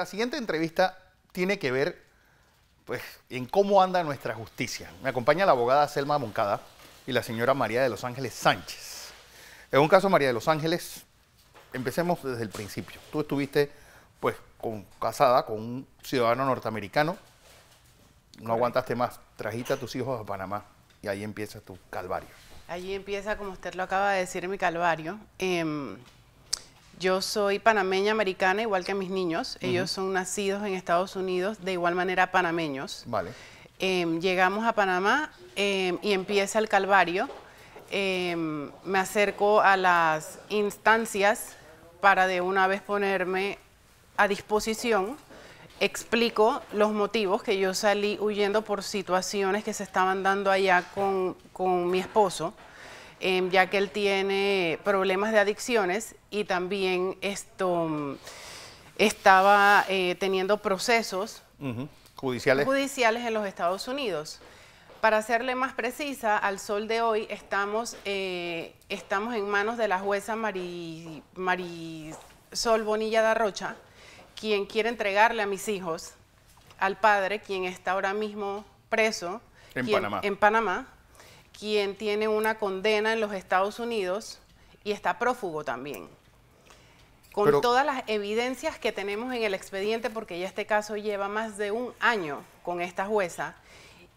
la siguiente entrevista tiene que ver pues, en cómo anda nuestra justicia. Me acompaña la abogada Selma Moncada y la señora María de Los Ángeles Sánchez. En un caso, María de Los Ángeles, empecemos desde el principio. Tú estuviste pues, casada con un ciudadano norteamericano, no aguantaste más, trajiste a tus hijos a Panamá y ahí empieza tu calvario. Allí empieza, como usted lo acaba de decir, mi calvario. Em, yo soy panameña americana, igual que mis niños. Ellos son nacidos en Estados Unidos, de igual manera panameños. Em, llegamos a Panamá em, y empieza el calvario. Em, me acerco a las instancias para de una vez ponerme a disposición. Explico los motivos que yo salí huyendo por situaciones que se estaban dando allá con, con mi esposo. Em, ya que él tiene problemas de adicciones y también esto mm, estaba eh, teniendo procesos judiciales. judiciales en los Estados Unidos. Para hacerle más precisa, al sol de hoy estamos, eh, estamos en manos de la jueza Marisol Bonilla da Rocha, quien quiere entregarle a mis hijos al padre, quien está ahora mismo preso En Panamá quien tiene una condena en los Estados Unidos y está prófugo también. Con todas las evidencias que tenemos en el expediente, porque ya este caso lleva más de un año con esta jueza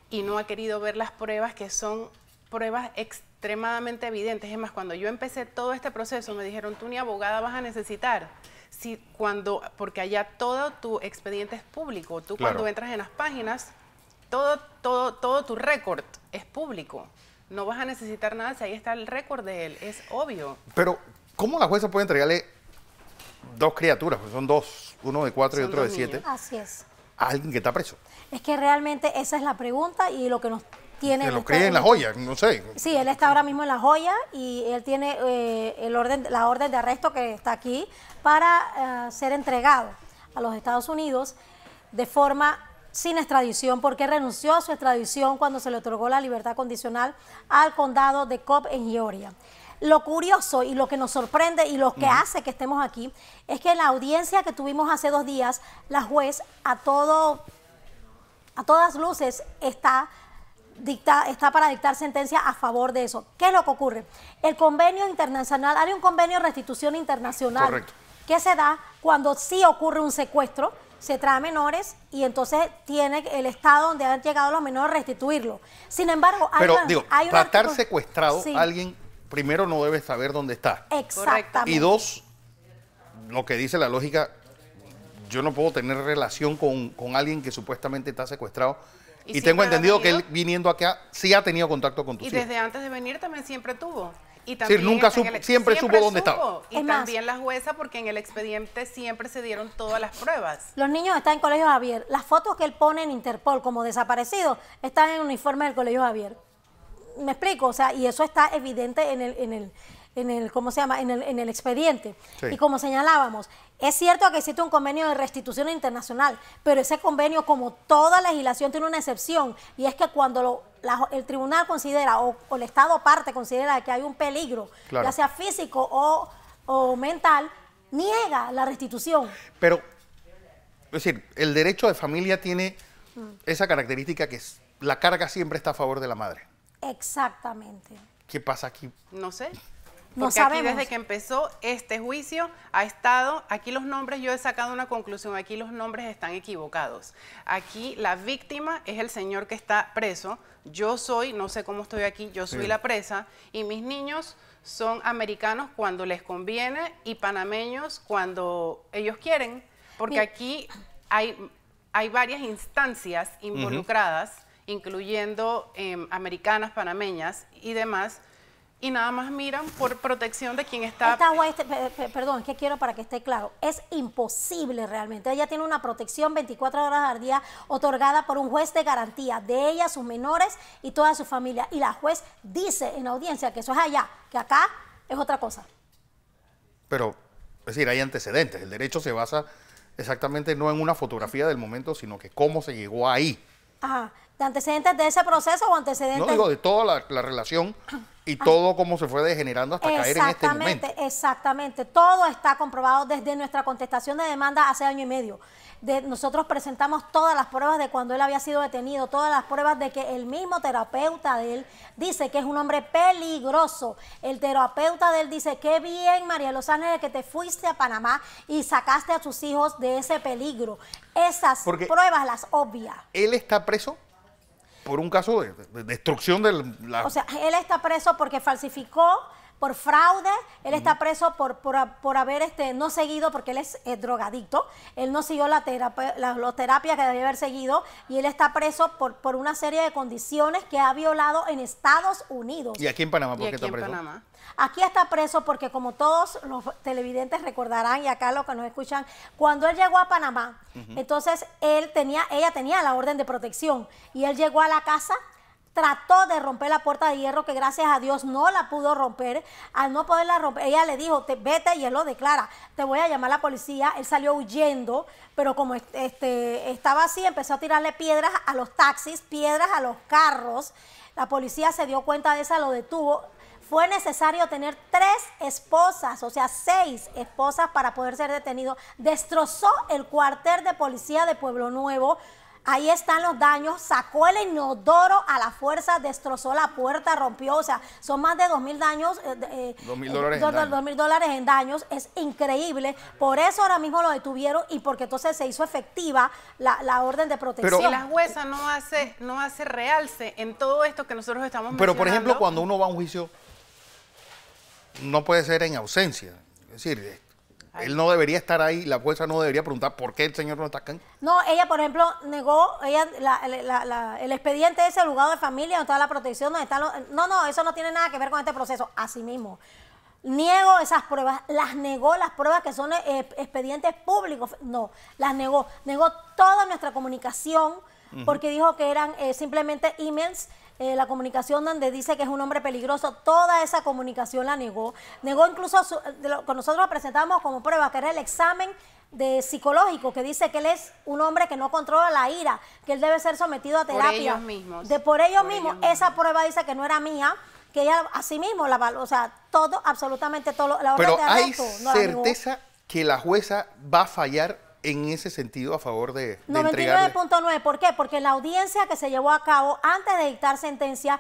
y no ha querido ver las pruebas que son pruebas extremadamente evidentes. Es más, cuando yo empecé todo este proceso me dijeron, tú ni abogada vas a necesitar. Si cuando, porque allá todo tu expediente es público. Tú cuando entras en las páginas, todo, todo, todo tu récord es público no vas a necesitar nada si ahí está el récord de él, es obvio. Pero, ¿cómo la jueza puede entregarle dos criaturas? Porque son dos, uno de cuatro y otro de siete. Así es. A alguien que está preso. Es que realmente esa es la pregunta y lo que nos tiene... Que lo este cree en la joya, no sé. Sí, él está ahora mismo en la joya y él tiene eh, el orden, la orden de arresto que está aquí para eh, ser entregado a los Estados Unidos de forma sin extradición porque renunció a su extradición cuando se le otorgó la libertad condicional al condado de Cobb en Georgia. Lo curioso y lo que nos sorprende y lo que hace que estemos aquí es que en la audiencia que tuvimos hace dos días, la juez a todo, a todas luces está Dicta, está para dictar sentencia a favor de eso. ¿Qué es lo que ocurre? El convenio internacional, hay un convenio de restitución internacional Correcto. que se da cuando sí ocurre un secuestro se trae menores y entonces tiene el estado donde han llegado los menores restituirlo. Sin embargo, hay Pero, digo, para estar secuestrado alguien primero no debe saber dónde está. Exactamente. Y dos, lo que dice la lógica, yo no puedo tener relación con, alguien que supuestamente está secuestrado. Y, tengo entendido que él viniendo acá sí ha tenido contacto con tu Y desde antes de venir también siempre tuvo. Y también nunca supo, siempre, supo dónde estaba. Y también la jueza, porque en el expediente siempre se dieron todas las pruebas. Los niños están en Colegio Javier. Las fotos que él pone en Interpol como desaparecido están en el uniforme del Colegio Javier. Me explico, o sea, y eso está evidente en el, en el, en el ¿cómo se llama? En el, en el expediente. Y como señalábamos, es cierto que existe un convenio de restitución internacional, pero ese convenio, como toda legislación, tiene una excepción y es que cuando el tribunal considera o, el Estado parte considera que hay un peligro, ya sea físico o, mental, niega la restitución. Pero, es decir, el derecho de familia tiene esa característica que es, la carga siempre está a favor de la madre. Exactamente. ¿Qué pasa aquí? No sé. Porque aquí desde que empezó este juicio ha estado, aquí los nombres, yo he sacado una conclusión, aquí los nombres están equivocados. Aquí la víctima es el señor que está preso, yo soy, no sé cómo estoy aquí, yo soy la presa y mis niños son americanos cuando les conviene y panameños cuando ellos quieren, porque aquí hay, hay varias instancias involucradas, incluyendo em, americanas, panameñas y demás, y nada más miran por protección de quien está. Esta este, perdón, es que quiero para que esté claro, es imposible realmente. Ella tiene una protección 24 horas al día otorgada por un juez de garantía de ella, sus menores y toda su familia. Y la juez dice en audiencia que eso es allá, que acá es otra cosa. Pero, es decir, hay antecedentes. El derecho se basa exactamente no en una fotografía del momento, sino que cómo se llegó ahí. Ajá de antecedentes de ese proceso o antecedentes. No digo de toda la, relación y ah. todo cómo se fue degenerando hasta caer en este momento. Exactamente, exactamente. Todo está comprobado desde nuestra contestación de demanda hace año y medio. nosotros presentamos todas las pruebas de cuando él había sido detenido, todas las pruebas de que el mismo terapeuta de él dice que es un hombre peligroso. El terapeuta de él dice, qué bien, María Los Ángeles, que te fuiste a Panamá y sacaste a tus hijos de ese peligro. Esas pruebas las obvia. Él está preso por un caso de, destrucción del... la... O sea, él está preso porque falsificó por fraude, él está preso por, por, haber este, no seguido, porque él es, drogadicto, él no siguió la terapia, que debía haber seguido y él está preso por, por una serie de condiciones que ha violado en Estados Unidos. ¿Y aquí en Panamá? ¿Por qué está preso? Aquí está preso porque como todos los televidentes recordarán y acá los que nos escuchan, cuando él llegó a Panamá, entonces él tenía, ella tenía la orden de protección y él llegó a la casa trató de romper la puerta de hierro que gracias a Dios no la pudo romper. Al no poderla romper, ella le dijo, te, vete y él lo declara, te voy a llamar a la policía. Él salió huyendo, pero como este, estaba así, empezó a tirarle piedras a los taxis, piedras a los carros. La policía se dio cuenta de eso, lo detuvo. Fue necesario tener tres esposas, o sea, seis esposas para poder ser detenido. Destrozó el cuartel de policía de Pueblo Nuevo Ahí están los daños, sacó el inodoro a la fuerza, destrozó la puerta, rompió, o sea, son más de dos mil daños. Eh, eh, dos mil eh, dólares, en, daños, es increíble. Por eso ahora mismo lo detuvieron y porque entonces se hizo efectiva la, orden de protección. Pero la jueza no hace, no hace realce en todo esto que nosotros estamos Pero por ejemplo, cuando uno va a un juicio, no puede ser en ausencia. Es decir, él no debería estar ahí, la jueza no debería preguntar por qué el señor no está acá. No, ella, por ejemplo, negó ella, el expediente ese, el de familia, donde está la protección, donde está... no, no, eso no tiene nada que ver con este proceso. Así mismo niego esas pruebas, las negó las pruebas que son eh, expedientes públicos, no, las negó, negó toda nuestra comunicación porque dijo que eran eh, simplemente emails eh, la comunicación donde dice que es un hombre peligroso, toda esa comunicación la negó. Negó incluso lo que nosotros presentamos como prueba, que era el examen de psicológico que dice que él es un hombre que no controla la ira, que él debe ser sometido a terapia. Por ellos mismos. De por ellos mismos. Esa prueba dice que no era mía, que ella así mismo la o sea, todo, absolutamente todo, la Pero hay certeza que la jueza va a fallar en ese sentido a favor de, de 99.9, ¿por qué? Porque la audiencia que se llevó a cabo antes de dictar sentencia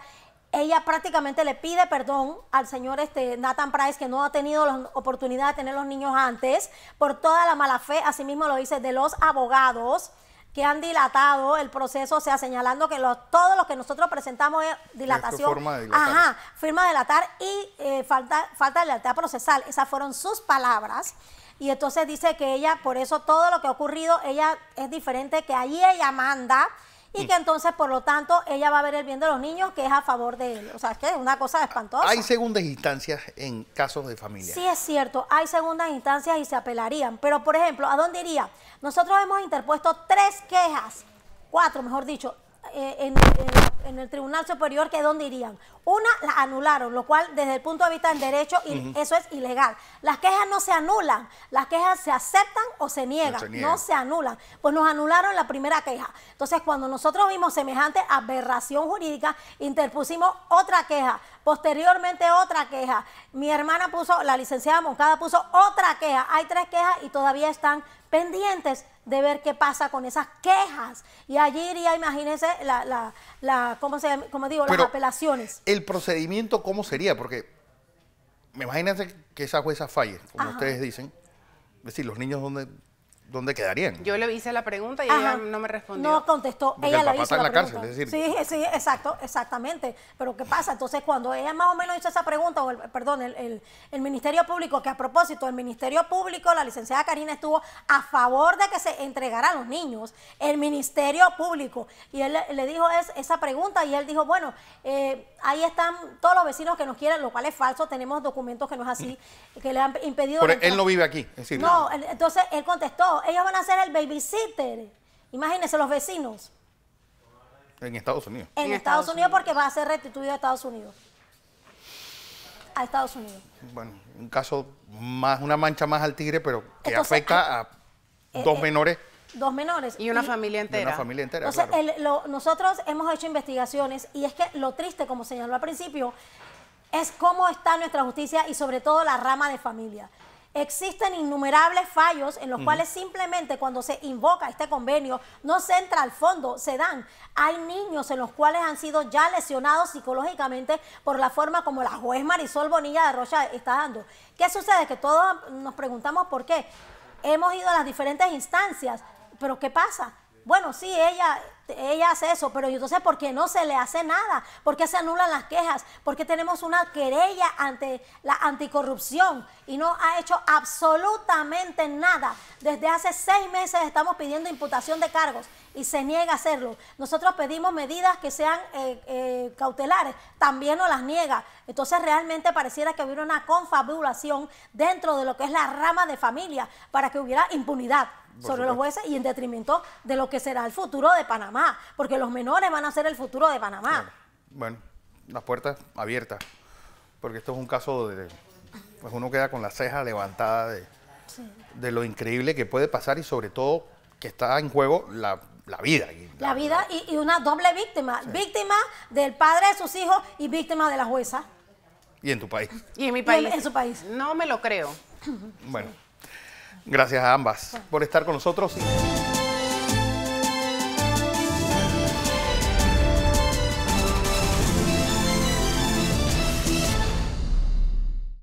ella prácticamente le pide perdón al señor este, Nathan Price, que no ha tenido la oportunidad de tener los niños antes, por toda la mala fe, asimismo lo dice, de los abogados que han dilatado el proceso, o sea, señalando que todo todos los que nosotros presentamos es dilatación. Ajá, firma de dilatar y eh, falta, falta de lealtad procesal. Esas fueron sus palabras. Y entonces dice que ella, por eso todo lo que ha ocurrido, ella es diferente, que allí ella manda y mm. que entonces, por lo tanto, ella va a ver el bien de los niños que es a favor de él. O sea, es que es una cosa espantosa. Hay segundas instancias en casos de familia. Sí, es cierto, hay segundas instancias y se apelarían. Pero, por ejemplo, ¿a dónde iría? Nosotros hemos interpuesto tres quejas, cuatro, mejor dicho, eh, en, en el Tribunal Superior, ¿qué dónde irían. Una la anularon, lo cual desde el punto de vista del derecho eso es ilegal. Las quejas no se anulan, las quejas se aceptan o se niegan, no se, niegan. No se anulan. Pues nos anularon la primera queja. Entonces, cuando nosotros vimos semejante aberración jurídica, interpusimos otra queja, posteriormente otra queja. Mi hermana puso, la licenciada Moncada puso otra queja. Hay tres quejas y todavía están pendientes de ver qué pasa con esas quejas. Y allí iría, imagínense, la, la, la digo, las apelaciones. El procedimiento, ¿cómo sería? Porque me imagínense que esa jueza falle, como ustedes dicen. Es decir, los niños donde ¿dónde quedarían? Yo le hice la pregunta y ella no me respondió. No contestó. ella la papá en la cárcel, Sí, sí, exacto, exactamente. Pero ¿qué pasa? Entonces, cuando ella más o menos hizo esa pregunta, o perdón, el, el, Ministerio Público, que a propósito, el Ministerio Público, la licenciada Karina estuvo a favor de que se entregaran a los niños, el Ministerio Público. Y él le dijo es, esa pregunta y él dijo, bueno, eh, ahí están todos los vecinos que nos quieren, lo cual es falso, tenemos documentos que no es así, que le han impedido... Pero él no vive aquí, No, entonces él contestó, ellos van a ser el babysitter. Imagínense los vecinos. En Estados Unidos. En, Estados, Unidos, porque va a ser restituido a Estados Unidos. A Estados Unidos. Bueno, un caso más, una mancha más al tigre, pero que afecta eh, a, eh, dos eh, menores. Dos menores. Y una familia entera. una familia entera. Entonces, claro. el, nosotros hemos hecho investigaciones y es que lo triste, como señaló al principio, es cómo está nuestra justicia y sobre todo la rama de familia. Existen innumerables fallos en los cuales simplemente cuando se invoca este convenio no se entra al fondo, se dan. Hay niños en los cuales han sido ya lesionados psicológicamente por la forma como la juez Marisol Bonilla de Rocha está dando. ¿Qué sucede? Que todos nos preguntamos por qué. Hemos ido a las diferentes instancias, pero ¿qué pasa? Bueno, sí, ella ella hace eso, pero entonces ¿por qué no se le hace nada? ¿Por qué se anulan las quejas? ¿Por qué tenemos una querella ante la anticorrupción y no ha hecho absolutamente nada? Desde hace seis meses estamos pidiendo imputación de cargos y se niega a hacerlo. Nosotros pedimos medidas que sean eh, eh, cautelares, también nos las niega. Entonces realmente pareciera que hubiera una confabulación dentro de lo que es la rama de familia para que hubiera impunidad sobre los jueces y en detrimento de lo que será el futuro de Panamá porque los menores van a ser el futuro de Panamá. Bueno, las puertas abiertas, porque esto es un caso de... Pues uno queda con la ceja levantada de, lo increíble que puede pasar y sobre todo que está en juego la vida. la, vida Y, una doble víctima. Víctima del padre de sus hijos y víctima de la jueza. Y en tu país. Y en mi país. en, su país. No me lo creo. Bueno, gracias a ambas por estar con nosotros.